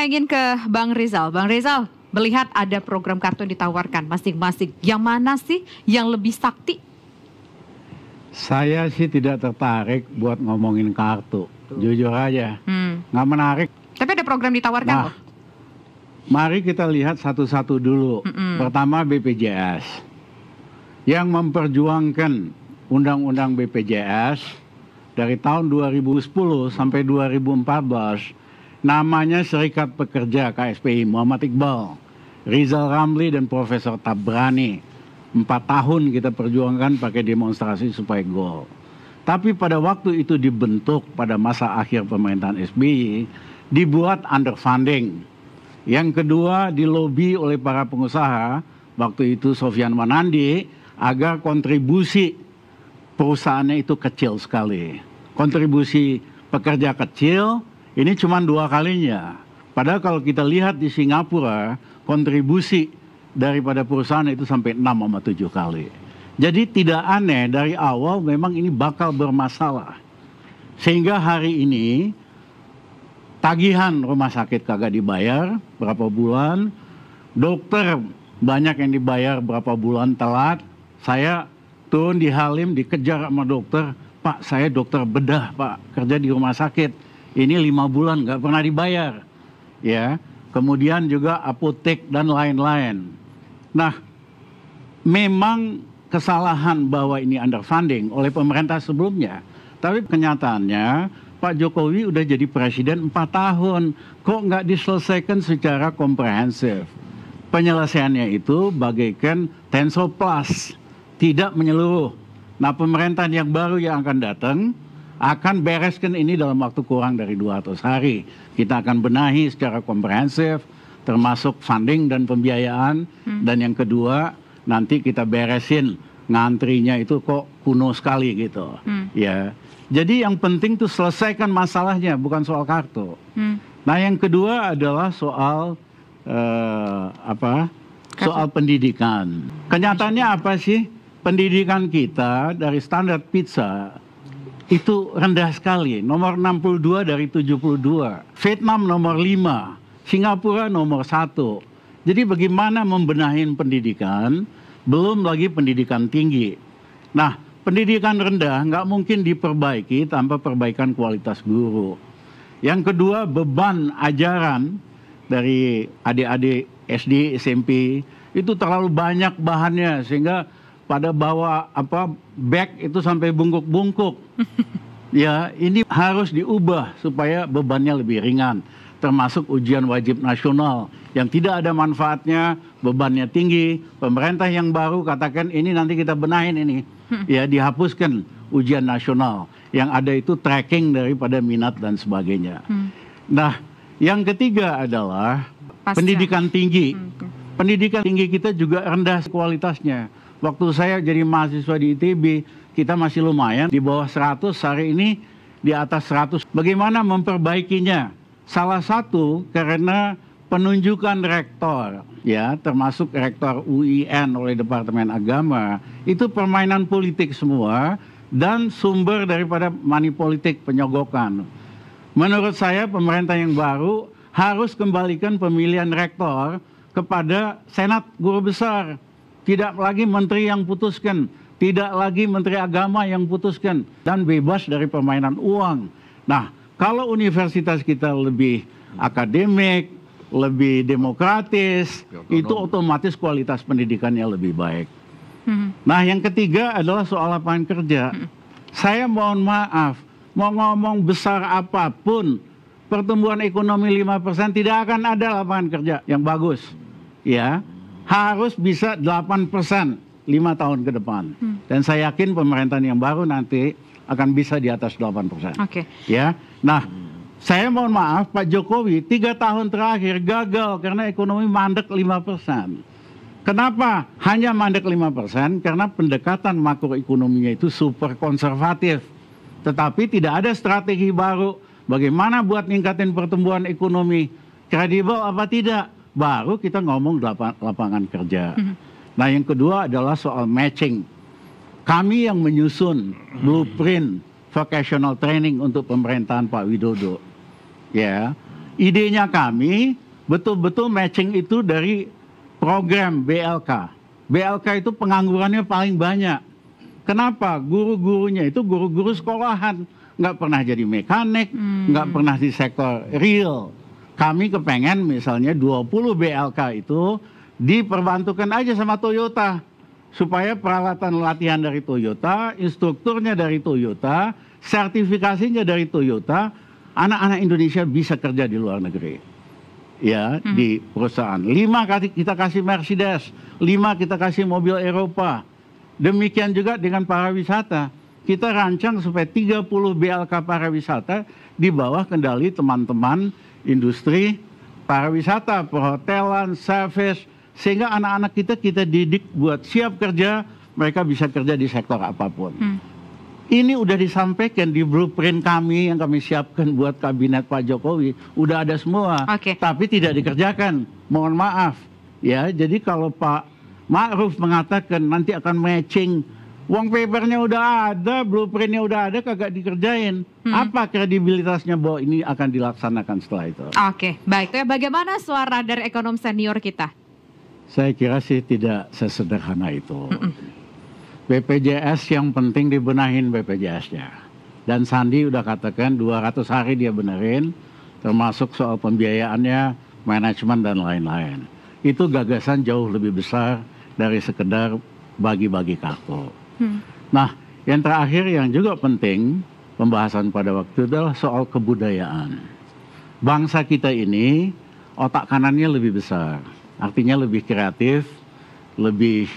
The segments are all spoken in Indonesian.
saya ingin ke Bang Rizal. Bang Rizal, melihat ada program kartu yang ditawarkan masing-masing. Yang mana sih yang lebih sakti? Saya sih tidak tertarik buat ngomongin kartu, Tuh. jujur aja, hmm. nggak menarik. Tapi ada program ditawarkan nah, Mari kita lihat satu-satu dulu. Mm -mm. Pertama BPJS yang memperjuangkan undang-undang BPJS dari tahun 2010 sampai 2014 namanya Serikat Pekerja KSPI Muhammad Iqbal, Rizal Ramli dan Profesor Tabrani. Empat tahun kita perjuangkan pakai demonstrasi supaya gol. Tapi pada waktu itu dibentuk pada masa akhir pemerintahan SBY, dibuat underfunding. Yang kedua dilobi oleh para pengusaha, waktu itu Sofyan Wanandi agar kontribusi perusahaannya itu kecil sekali. Kontribusi pekerja kecil, ini cuma dua kalinya. Padahal kalau kita lihat di Singapura, kontribusi daripada perusahaan itu sampai 6 sama 7 kali. Jadi tidak aneh dari awal memang ini bakal bermasalah. Sehingga hari ini tagihan rumah sakit kagak dibayar berapa bulan, dokter banyak yang dibayar berapa bulan telat. Saya turun di Halim dikejar sama dokter, Pak saya dokter bedah Pak kerja di rumah sakit ini lima bulan nggak pernah dibayar, ya. Kemudian juga apotek dan lain-lain. Nah, memang kesalahan bahwa ini underfunding oleh pemerintah sebelumnya, tapi kenyataannya Pak Jokowi udah jadi presiden empat tahun, kok nggak diselesaikan secara komprehensif. Penyelesaiannya itu bagaikan tenso plus, tidak menyeluruh. Nah pemerintahan yang baru yang akan datang akan bereskan ini dalam waktu kurang dari 200 hari. Kita akan benahi secara komprehensif termasuk funding dan pembiayaan hmm. dan yang kedua nanti kita beresin ngantrinya itu kok kuno sekali gitu. Hmm. Ya. Jadi yang penting tuh selesaikan masalahnya bukan soal kartu. Hmm. Nah, yang kedua adalah soal uh, apa? Kartu. Soal pendidikan. Kenyataannya apa sih? Pendidikan kita dari standar pizza itu rendah sekali, nomor 62 dari 72. Vietnam nomor 5, Singapura nomor 1. Jadi bagaimana membenahi pendidikan, belum lagi pendidikan tinggi. Nah, pendidikan rendah nggak mungkin diperbaiki tanpa perbaikan kualitas guru. Yang kedua, beban ajaran dari adik-adik SD, SMP, itu terlalu banyak bahannya sehingga pada bawa apa back itu sampai bungkuk-bungkuk. ya, ini harus diubah supaya bebannya lebih ringan. Termasuk ujian wajib nasional yang tidak ada manfaatnya, bebannya tinggi. Pemerintah yang baru katakan ini nanti kita benahin ini. Hmm. Ya, dihapuskan ujian nasional. Yang ada itu tracking daripada minat dan sebagainya. Hmm. Nah, yang ketiga adalah Pasca. pendidikan tinggi. Hmm. Pendidikan tinggi kita juga rendah kualitasnya Waktu saya jadi mahasiswa di ITB, kita masih lumayan di bawah 100, hari ini di atas 100. Bagaimana memperbaikinya? Salah satu karena penunjukan rektor, ya termasuk rektor UIN oleh Departemen Agama, itu permainan politik semua dan sumber daripada money politik penyogokan. Menurut saya pemerintah yang baru harus kembalikan pemilihan rektor kepada senat guru besar tidak lagi menteri yang putuskan, tidak lagi menteri agama yang putuskan, dan bebas dari permainan uang. Nah, kalau universitas kita lebih akademik, lebih demokratis, itu otomatis kualitas pendidikannya lebih baik. Hmm. Nah, yang ketiga adalah soal lapangan kerja. Hmm. Saya mohon maaf, mau ngomong besar apapun, pertumbuhan ekonomi 5% tidak akan ada lapangan kerja yang bagus. Ya, harus bisa 8 persen lima tahun ke depan. Hmm. Dan saya yakin pemerintahan yang baru nanti akan bisa di atas 8 persen. Oke. Okay. Ya, nah saya mohon maaf Pak Jokowi tiga tahun terakhir gagal karena ekonomi mandek 5 persen. Kenapa hanya mandek 5 persen? Karena pendekatan makroekonominya itu super konservatif. Tetapi tidak ada strategi baru bagaimana buat ningkatin pertumbuhan ekonomi. Kredibel apa tidak? baru kita ngomong lapangan kerja. Mm-hmm. Nah, yang kedua adalah soal matching. Kami yang menyusun mm-hmm. blueprint vocational training untuk pemerintahan Pak Widodo. Ya. Idenya kami betul-betul matching itu dari program BLK. BLK itu penganggurannya paling banyak. Kenapa? Guru-gurunya itu guru-guru sekolahan, nggak pernah jadi mekanik, hmm. nggak pernah di sektor real kami kepengen misalnya 20 BLK itu diperbantukan aja sama Toyota supaya peralatan latihan dari Toyota, instrukturnya dari Toyota, sertifikasinya dari Toyota, anak-anak Indonesia bisa kerja di luar negeri. Ya, hmm. di perusahaan. Lima kita kasih Mercedes, lima kita kasih mobil Eropa. Demikian juga dengan pariwisata. Kita rancang supaya 30 BLK pariwisata di bawah kendali teman-teman industri, pariwisata, perhotelan, service, sehingga anak-anak kita kita didik buat siap kerja, mereka bisa kerja di sektor apapun. Hmm. Ini udah disampaikan di blueprint kami yang kami siapkan buat kabinet Pak Jokowi, udah ada semua, okay. tapi tidak dikerjakan. Mohon maaf, ya. Jadi kalau Pak Ma'ruf mengatakan nanti akan matching Uang papernya udah ada, blueprintnya udah ada, kagak dikerjain. Hmm. Apa kredibilitasnya bahwa ini akan dilaksanakan setelah itu? Oke, okay, baik. Bagaimana suara dari ekonom senior kita? Saya kira sih tidak sesederhana itu. Hmm. BPJS yang penting dibenahin BPJS-nya. Dan Sandi udah katakan 200 hari dia benerin, termasuk soal pembiayaannya, manajemen dan lain-lain. Itu gagasan jauh lebih besar dari sekedar bagi-bagi kartu. Hmm. Nah, yang terakhir yang juga penting pembahasan pada waktu itu adalah soal kebudayaan. Bangsa kita ini otak kanannya lebih besar, artinya lebih kreatif, lebih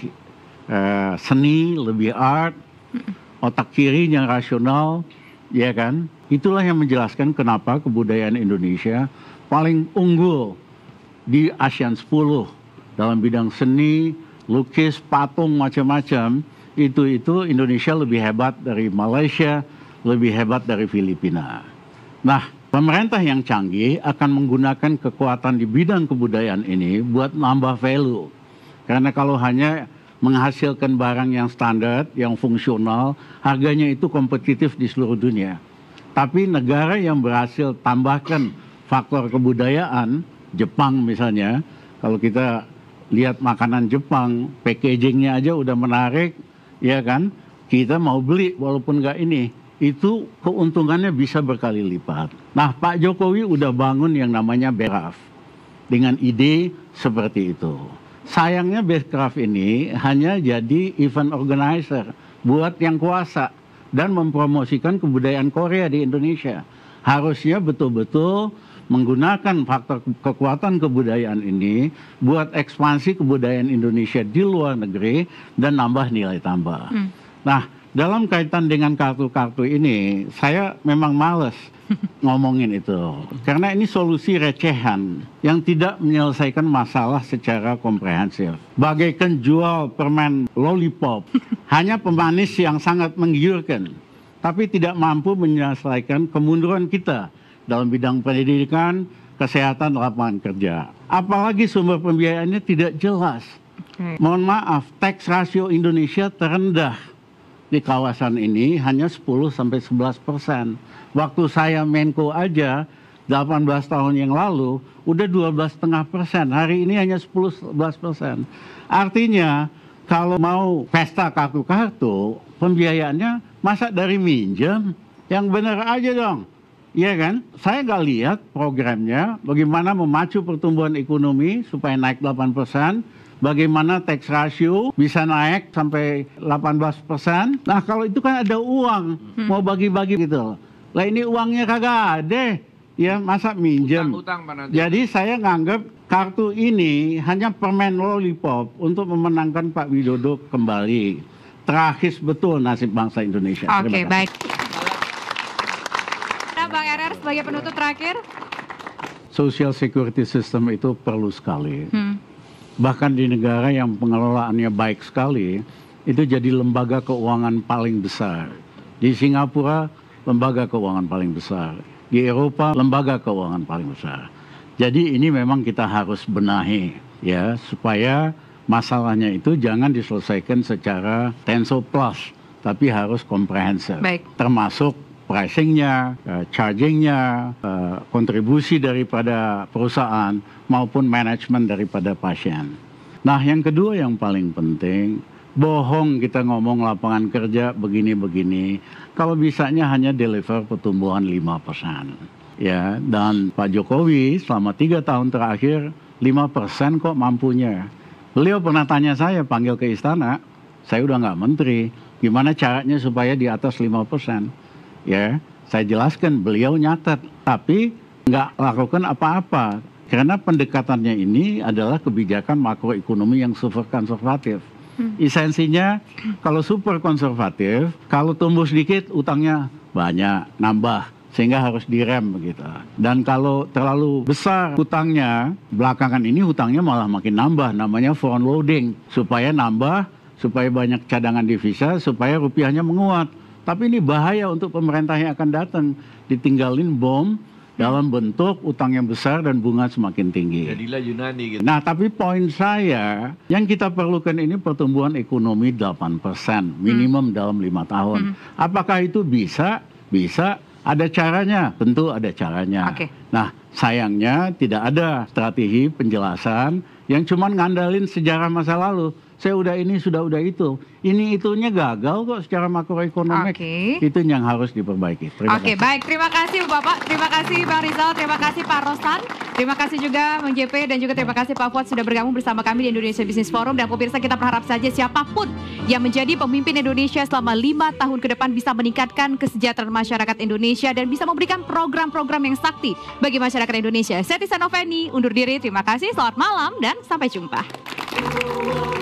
uh, seni, lebih art. Hmm. Otak kirinya rasional, ya kan? Itulah yang menjelaskan kenapa kebudayaan Indonesia paling unggul di ASEAN 10 dalam bidang seni, lukis, patung macam-macam itu itu Indonesia lebih hebat dari Malaysia, lebih hebat dari Filipina. Nah, pemerintah yang canggih akan menggunakan kekuatan di bidang kebudayaan ini buat nambah value. Karena kalau hanya menghasilkan barang yang standar, yang fungsional, harganya itu kompetitif di seluruh dunia. Tapi negara yang berhasil tambahkan faktor kebudayaan, Jepang misalnya, kalau kita lihat makanan Jepang, packagingnya aja udah menarik, ya kan? Kita mau beli walaupun nggak ini, itu keuntungannya bisa berkali lipat. Nah, Pak Jokowi udah bangun yang namanya Beraf dengan ide seperti itu. Sayangnya Beraf ini hanya jadi event organizer buat yang kuasa dan mempromosikan kebudayaan Korea di Indonesia. Harusnya betul-betul menggunakan faktor kekuatan kebudayaan ini buat ekspansi kebudayaan Indonesia di luar negeri dan nambah nilai tambah. Hmm. Nah, dalam kaitan dengan kartu-kartu ini, saya memang males ngomongin itu. Karena ini solusi recehan yang tidak menyelesaikan masalah secara komprehensif. Bagaikan jual permen lollipop, hanya pemanis yang sangat menggiurkan, tapi tidak mampu menyelesaikan kemunduran kita dalam bidang pendidikan, kesehatan, lapangan kerja. Apalagi sumber pembiayaannya tidak jelas. Hmm. Mohon maaf, tax ratio Indonesia terendah di kawasan ini hanya 10 sampai 11 persen. Waktu saya Menko aja 18 tahun yang lalu udah setengah persen. Hari ini hanya 10-11 persen. Artinya kalau mau pesta kartu-kartu, pembiayaannya masa dari minjem? Yang benar aja dong. Iya kan? Saya nggak lihat programnya bagaimana memacu pertumbuhan ekonomi supaya naik 8 persen, bagaimana tax ratio bisa naik sampai 18 persen. Nah kalau itu kan ada uang, hmm. mau bagi-bagi gitu. Lah ini uangnya kagak ada, ya masa minjem. Utang, utang, Jadi saya nganggap kartu ini hanya permen lollipop untuk memenangkan Pak Widodo kembali. Terakhir betul nasib bangsa Indonesia. Oke, okay, baik sebagai penutup terakhir? Social security system itu perlu sekali. Hmm. Bahkan di negara yang pengelolaannya baik sekali, itu jadi lembaga keuangan paling besar. Di Singapura, lembaga keuangan paling besar. Di Eropa, lembaga keuangan paling besar. Jadi ini memang kita harus benahi ya supaya masalahnya itu jangan diselesaikan secara tenso plus tapi harus komprehensif termasuk pricingnya, uh, chargingnya, uh, kontribusi daripada perusahaan maupun manajemen daripada pasien. Nah, yang kedua yang paling penting, bohong kita ngomong lapangan kerja begini-begini, kalau bisanya hanya deliver pertumbuhan 5%. Ya, dan Pak Jokowi selama tiga tahun terakhir 5% kok mampunya. Beliau pernah tanya saya panggil ke istana, saya udah nggak menteri, gimana caranya supaya di atas 5%? ya saya jelaskan beliau nyatet tapi nggak lakukan apa-apa karena pendekatannya ini adalah kebijakan makroekonomi yang super konservatif. Hmm. Esensinya kalau super konservatif, kalau tumbuh sedikit utangnya banyak nambah sehingga harus direm begitu. Dan kalau terlalu besar hutangnya, belakangan ini hutangnya malah makin nambah namanya front loading supaya nambah supaya banyak cadangan divisa, supaya rupiahnya menguat. Tapi ini bahaya untuk pemerintah yang akan datang ditinggalin bom dalam bentuk utang yang besar dan bunga semakin tinggi. Jadilah Yunani gitu. Nah, tapi poin saya yang kita perlukan ini pertumbuhan ekonomi 8% minimum hmm. dalam lima tahun. Hmm. Apakah itu bisa? Bisa. Ada caranya, tentu ada caranya. Okay. Nah, sayangnya tidak ada strategi penjelasan yang cuma ngandalin sejarah masa lalu saya udah ini sudah udah itu ini itunya gagal kok secara makroekonomi. okay. itu yang harus diperbaiki oke okay, baik terima kasih bapak terima kasih bang Rizal terima kasih pak Rosan terima kasih juga bang JP dan juga terima kasih pak Fuad sudah bergabung bersama kami di Indonesia Business Forum dan pemirsa kita berharap saja siapapun yang menjadi pemimpin Indonesia selama lima tahun ke depan bisa meningkatkan kesejahteraan masyarakat Indonesia dan bisa memberikan program-program yang sakti bagi masyarakat Indonesia saya Tisa Noveni undur diri terima kasih selamat malam dan sampai jumpa.